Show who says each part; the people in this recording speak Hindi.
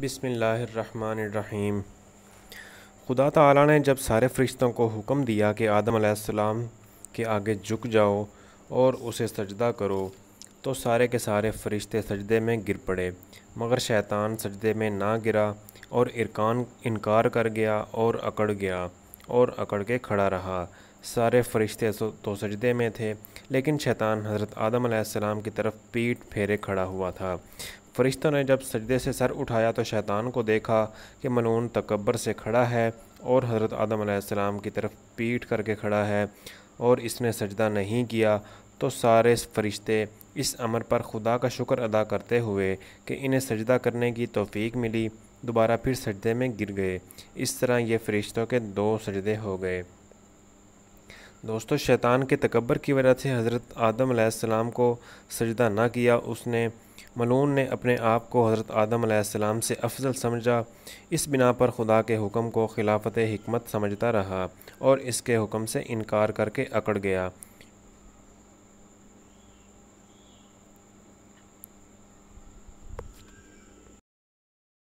Speaker 1: बिसमीम खुदा ताला ने जब सारे फरिश्तों को हुक्म दिया कि आदम आसमाम के आगे झुक जाओ और उसे सजदा करो तो सारे के सारे फरिश्ते सजदे में गिर पड़े मगर शैतान सजदे में ना गिरा और इरकान इनकार कर गया और अकड़ गया और अकड़ के खड़ा रहा सारे फरिश्ते तो सजदे में थे लेकिन शैतान हज़रत आदम आसमाम की तरफ पीठ फेरे खड़ा हुआ था फरिश्तों ने जब सजदे से सर उठाया तो शैतान को देखा कि मनून तकबर से खड़ा है और हज़रत आदम की तरफ पीट करके खड़ा है और इसने सजदा नहीं किया तो सारे फरिश्ते इस अमर पर खुदा का शुक्र अदा करते हुए कि इन्हें सजदा करने की तोफ़ीक मिली दोबारा फिर सजदे में गिर गए इस तरह ये फ़रिश्तों के दो सजदे हो गए दोस्तों शैतान के तकबर की वजह से हज़रत आदम सलाम को सजदा ना किया उसने मलून ने अपने आप को हज़रत आदम सलाम से अफजल समझा इस बिना पर खुदा के हुक्म को खिलाफत हमत समझता रहा और इसके हुक्म से इनकार करके अकड़ गया